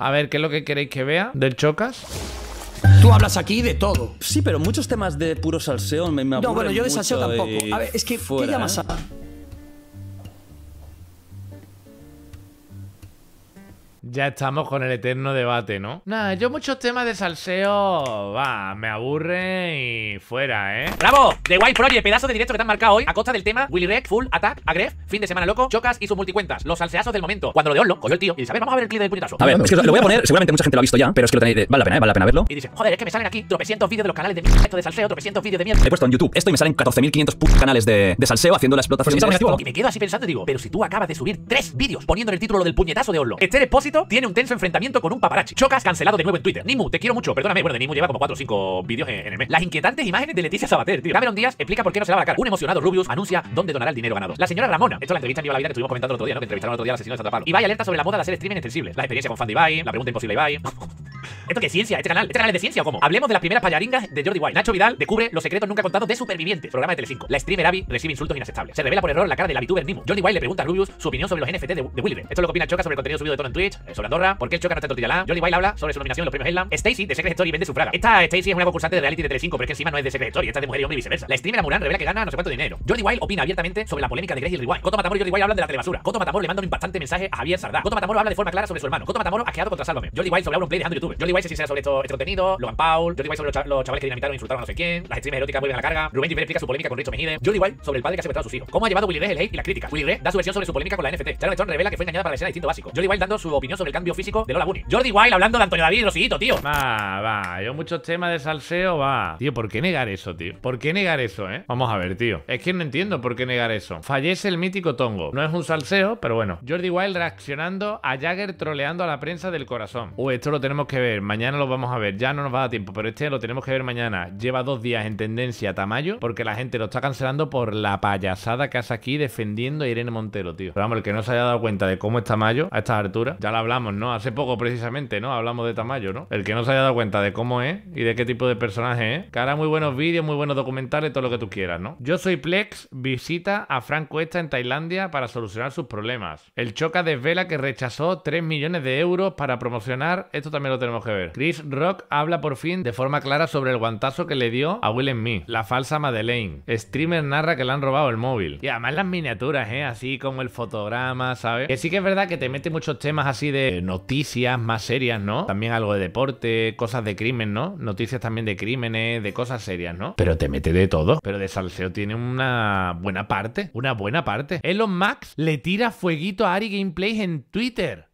A ver, ¿qué es lo que queréis que vea del Chocas? Tú hablas aquí de todo. Sí, pero muchos temas de puro salseo me, me No, bueno, yo de salseo tampoco. A ver, es que, ¿qué llamas ¿eh? a...? Ya estamos con el eterno debate, ¿no? Nada, yo muchos temas de salseo, va, me aburre y fuera, ¿eh? ¡Bravo! The Wild Project, pedazo de directo que te han marcado hoy a costa del tema Willy Rex, Full, Attack, Agref, Fin de Semana Loco, Chocas y sus multicuentas. Los salseazos del momento. Cuando lo de Orlo, cogió el tío y dice, a ver, vamos a ver el clip del puñetazo. A ver, es que lo, voy a poner, seguramente mucha gente lo ha visto ya, pero es que lo tenéis, vale la pena, ¿eh? Vale la pena verlo. Y dice, joder, es que me salen aquí tropecientos vídeos de los canales de mierda esto de salseo, tropecientos vídeos de mierda. He puesto en YouTube esto y me salen 14.500 putos canales de, salseo haciendo la explotación. Pues y me quedo así pensando digo, pero si tú acabas de subir tres vídeos poniendo el título del puñetazo de Orlo, este tiene un tenso enfrentamiento con un paparachi. Chocas cancelado de nuevo en Twitter. Nimu, te quiero mucho. Perdóname. Bueno, de Nimu lleva como 4 o 5 vídeos en, el mes. Las inquietantes imágenes de Leticia Sabater, tío. Cameron Díaz explica por qué no se lava la cara. Un emocionado Rubius anuncia dónde donará el dinero ganado. La señora Ramona. Esto es la entrevista en Viva la Vida que estuvimos comentando el otro día, ¿no? Que entrevistaron el otro día al asesino de Santa y vaya alerta sobre la moda de hacer streaming extensible. La experiencia con fan la pregunta imposible Ibai. ¿Esto qué es ciencia? ¿Este canal? ¿Este canal es de ciencia o cómo? Hablemos de las primeras payaringas de Jordi White. Nacho Vidal descubre los secretos nunca contados de supervivientes. Programa de Telecinco. La streamer Abby recibe insultos inaceptables. Se revela por error la cara de la VTuber Nimo. Jordi White le pregunta a Rubius su opinión sobre los NFT de, de Esto es lo que opina Choca sobre el contenido subido de tono en Twitch, eh, sobre Andorra, por qué el Choca no está en Jordi White habla sobre su nominación en los premios Island. Stacy de Secret Story vende su fraga. Esta Stacy es una concursante de reality de Telecinco, pero es que encima no es de Secret Story, esta es de mujer y hombre y viceversa. La streamer Amurán revela que gana no sé cuánto dinero. Jordi White opina abiertamente sobre la polémica de Grey y Rewind. Coto Matamoro y Jordi White hablan de la telebasura. Coto Matamoro le manda un impactante mensaje a Javier Sardá. Coto Matamoro habla de forma clara sobre su hermano. Coto Matamoro ha quedado contra Sálvame. Jordi White sobre Play dejando YouTube. Jordi White se sincera sobre esto, este contenido. Logan Paul. Jordi White sobre los, chavales que dinamitaron, insultaron a no sé quién. Las streamers eróticas vuelven a la carga. Rubén Gilbert explica su polémica con Richo Mejide. Jordi White sobre el padre que ha secuestrado a sus hijos. Cómo ha llevado Willy el hate y la crítica. Willy da su versión sobre su polémica con la NFT. Sharon Stone revela que fue engañada para la escena de distinto básico. Jordi White dando su opinión sobre el cambio físico de Lola Bunny. Jordi White hablando de Antonio David y tío. Va, va. Yo muchos temas de salseo, va. Tío, ¿por qué negar eso, tío? ¿Por qué negar eso, eh? Vamos a ver, tío. Es que no entiendo por qué negar eso. Fallece el mítico Tongo. No es un salseo, pero bueno. Jordi White reaccionando a Jagger troleando a la prensa del corazón. Uy, esto lo tenemos que ver, mañana lo vamos a ver, ya no nos va a dar tiempo, pero este lo tenemos que ver mañana. Lleva dos días en tendencia Tamayo porque la gente lo está cancelando por la payasada que hace aquí defendiendo a Irene Montero, tío. Pero vamos, el que no se haya dado cuenta de cómo es Tamayo a estas alturas, ya lo hablamos, ¿no? Hace poco precisamente, ¿no? Hablamos de Tamayo, ¿no? El que no se haya dado cuenta de cómo es y de qué tipo de personaje es, que hará muy buenos vídeos, muy buenos documentales, todo lo que tú quieras, ¿no? Yo soy Plex, visita a Franco Esta en Tailandia para solucionar sus problemas. El Choca desvela que rechazó 3 millones de euros para promocionar, esto también lo tenemos tenemos que ver. Chris Rock habla por fin de forma clara sobre el guantazo que le dio a Will Smith, la falsa Madeleine. Streamer narra que le han robado el móvil. Y además las miniaturas, ¿eh? Así como el fotograma, ¿sabes? Que sí que es verdad que te mete muchos temas así de noticias más serias, ¿no? También algo de deporte, cosas de crimen, ¿no? Noticias también de crímenes, de cosas serias, ¿no? Pero te mete de todo. Pero de salseo tiene una buena parte. Una buena parte. Elon Max le tira fueguito a Ari Gameplay en Twitter.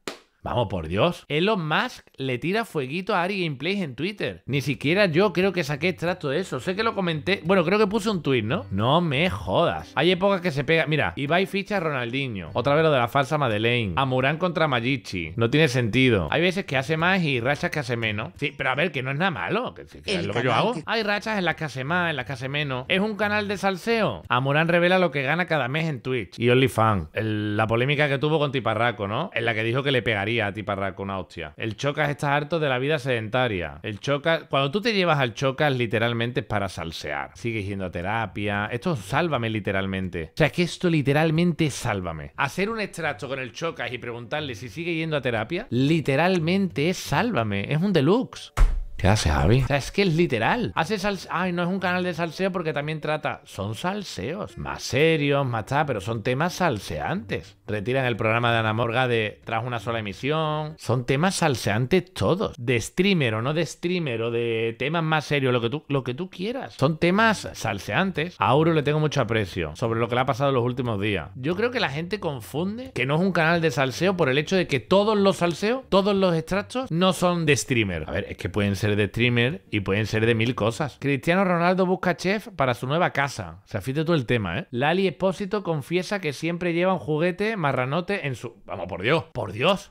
Vamos, por Dios. Elon Musk le tira fueguito a Ari Gameplays en Twitter. Ni siquiera yo creo que saqué extracto de eso. Sé que lo comenté. Bueno, creo que puse un tweet, ¿no? No me jodas. Hay épocas que se pega. Mira, Ibai ficha a Ronaldinho. Otra vez lo de la falsa Madeleine. A contra Magici. No tiene sentido. Hay veces que hace más y rachas que hace menos. Sí, pero a ver, que no es nada malo. es lo que yo hago. Hay rachas en las que hace más, en las que hace menos. Es un canal de salseo. A revela lo que gana cada mes en Twitch y OnlyFans. La polémica que tuvo con Tiparraco, ¿no? En la que dijo que le pegaría a ti para con una hostia. El chocas está harto de la vida sedentaria. El chocas, cuando tú te llevas al chocas, literalmente es para salsear. Sigue yendo a terapia. Esto sálvame, literalmente. O sea, que esto literalmente es sálvame. Hacer un extracto con el chocas y preguntarle si sigue yendo a terapia, literalmente es sálvame. Es un deluxe. ¿Qué hace Javi? es que es literal. Hace salseo. Ay, no es un canal de salseo porque también trata. Son salseos. Más serios, más tal, pero son temas salseantes. Retiran el programa de Ana Morga de tras una sola emisión. Son temas salseantes todos. De streamer o no de streamer o de temas más serios, lo que tú, lo que tú quieras. Son temas salseantes. A Auro le tengo mucho aprecio sobre lo que le ha pasado en los últimos días. Yo creo que la gente confunde que no es un canal de salseo por el hecho de que todos los salseos, todos los extractos, no son de streamer. A ver, es que pueden ser de streamer y pueden ser de mil cosas. Cristiano Ronaldo busca chef para su nueva casa. se afite todo el tema, ¿eh? Lali Espósito confiesa que siempre lleva un juguete marranote en su... Vamos, por Dios, por Dios.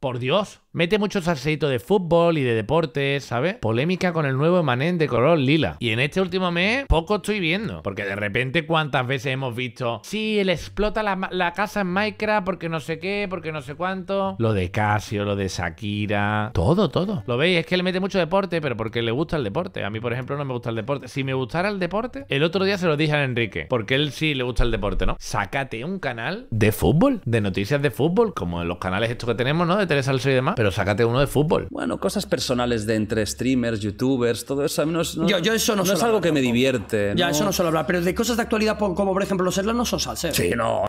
Por Dios. Mete mucho salseíto de fútbol y de deportes, ¿sabes? Polémica con el nuevo emanente de color lila. Y en este último mes poco estoy viendo. Porque de repente cuántas veces hemos visto... Sí, él explota la, casa en Minecraft porque no sé qué, porque no sé cuánto. Lo de Casio, lo de Shakira... Todo, todo. Lo veis, es que le mete mucho deporte, pero porque le gusta el deporte. A mí, por ejemplo, no me gusta el deporte. Si me gustara el deporte, el otro día se lo dije a Enrique. Porque él sí le gusta el deporte, ¿no? Sácate un canal de fútbol, de noticias de fútbol, como en los canales estos que tenemos, ¿no? salsa y demás, pero sácate uno de fútbol. Bueno, cosas personales de entre streamers, youtubers, todo eso. No, no, yo, eso no, es algo que me divierte. Ya, eso no suelo hablar, pero de cosas de actualidad como por ejemplo los no son salseros. Sí, no.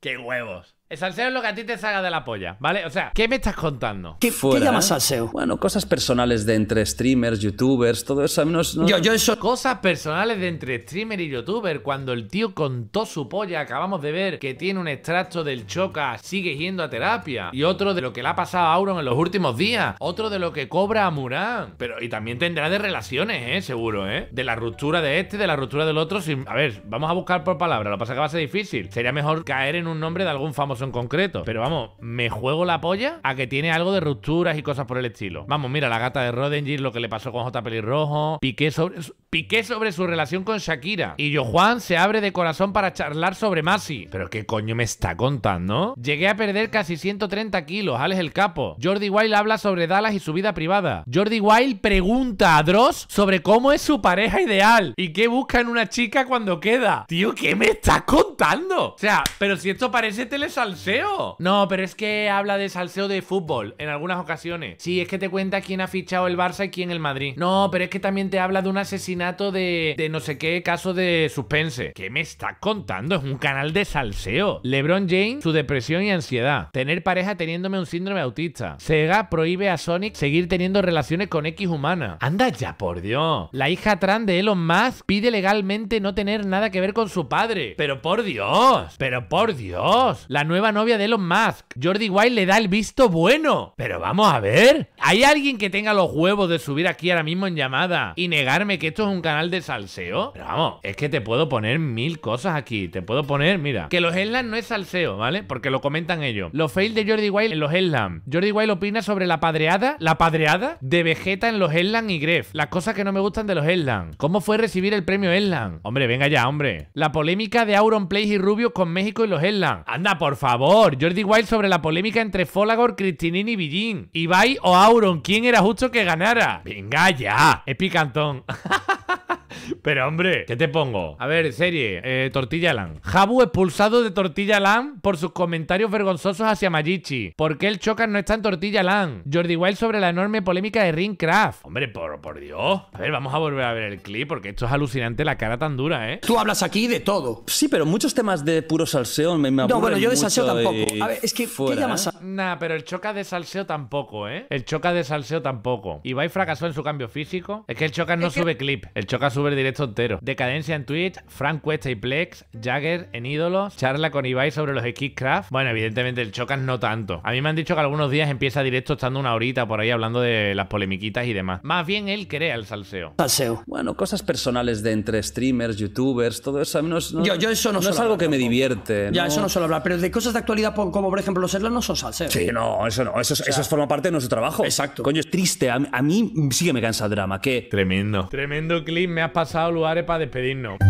¡Qué huevos! El salseo es lo que a ti te salga de la polla, ¿vale? O sea, ¿qué me estás contando? ¿Qué, Fuera, ¿qué llamas ¿eh? salseo? Bueno, cosas personales de entre streamers, youtubers, todo eso. A no, Yo, yo eso... Cosas personales de entre streamer y youtuber. Cuando el tío contó su polla, acabamos de ver que tiene un extracto del choca, sigue yendo a terapia. Y otro de lo que le ha pasado a Auron en los últimos días. Otro de lo que cobra a Murán. Pero, y también tendrá de relaciones, ¿eh? Seguro, ¿eh? De la ruptura de este, de la ruptura del otro. Sin... A ver, vamos a buscar por palabra. Lo que pasa es que va a ser difícil. Sería mejor caer en un nombre de algún famoso en concreto. Pero vamos, me juego la polla a que tiene algo de rupturas y cosas por el estilo. Vamos, mira, la gata de Rodengir, lo que le pasó con J. Pelirrojo, Piqué sobre, Piqué sobre su relación con Shakira. Y Johan se abre de corazón para charlar sobre Masi. Pero qué coño me está contando. Llegué a perder casi 130 kilos, Alex el Capo. Jordi Wild habla sobre Dallas y su vida privada. Jordi Wild pregunta a Dross sobre cómo es su pareja ideal y qué busca en una chica cuando queda. Tío, ¿qué me estás contando? O sea, pero si esto parece telesal salseo. No, pero es que habla de salseo de fútbol en algunas ocasiones. Sí, es que te cuenta quién ha fichado el Barça y quién el Madrid. No, pero es que también te habla de un asesinato de, no sé qué caso de suspense. ¿Qué me estás contando? Es un canal de salseo. LeBron James, su depresión y ansiedad. Tener pareja teniéndome un síndrome autista. Sega prohíbe a Sonic seguir teniendo relaciones con X humana. Anda ya, por Dios. La hija trans de Elon Musk pide legalmente no tener nada que ver con su padre. Pero por Dios. Pero por Dios. La nueva nueva novia de Elon Musk. Jordi Wild le da el visto bueno. Pero vamos a ver. ¿Hay alguien que tenga los huevos de subir aquí ahora mismo en llamada y negarme que esto es un canal de salseo? Pero vamos, es que te puedo poner mil cosas aquí. Te puedo poner, mira, que los headlines no es salseo, ¿vale? Porque lo comentan ellos. Los fails de Jordi Wild en los headlines. Jordi Wild opina sobre la padreada, la padreada de Vegeta en los headlines y Gref. Las cosas que no me gustan de los headlines. ¿Cómo fue recibir el premio headline? Hombre, venga ya, hombre. La polémica de Auron Plays y Rubio con México y los headlines. Anda, por favor favor. Jordi White sobre la polémica entre Folagor, Cristinini y Villín. Ibai o Auron, ¿quién era justo que ganara? Venga ya, es picantón. Pero hombre, ¿qué te pongo? A ver, serie, eh, Tortilla Land. Jabu expulsado de Tortilla Land por sus comentarios vergonzosos hacia Majichi. ¿Por qué el Chocas no está en Tortilla Land? Jordi Wild sobre la enorme polémica de Ringcraft. Hombre, por, Dios. A ver, vamos a volver a ver el clip porque esto es alucinante la cara tan dura, ¿eh? Tú hablas aquí de todo. Sí, pero muchos temas de puro salseo me, me No, bueno, yo de salseo tampoco. A ver, es que ¿qué ¿eh? llamas a... Nah, pero el Chocas de salseo tampoco, ¿eh? El Chocas de salseo tampoco. Y Ibai fracasó en su cambio físico. Es que el Chocas no sube clip. El Chocas sube directo entero. Decadencia en Twitch, Frank Cuesta y Plex, Jagger en ídolos, charla con Ibai sobre los X-Craft. Bueno, evidentemente el Chocas no tanto. A mí me han dicho que algunos días empieza directo estando una horita por ahí hablando de las polemiquitas y demás. Más bien él crea el salseo. Salseo. Bueno, cosas personales de entre streamers, youtubers, todo eso. A mí no, es, yo, yo, eso no, no es algo que me divierte. Ya, eso no suelo hablar. Pero de cosas de actualidad, como por ejemplo los serlos, no son salseos Sí, no, eso no. Eso, forma parte de nuestro trabajo. Exacto. Coño, es triste. A, mí sí que me cansa el drama. qué Tremendo. Tremendo clip me has pasado pasado lugares para despedirnos.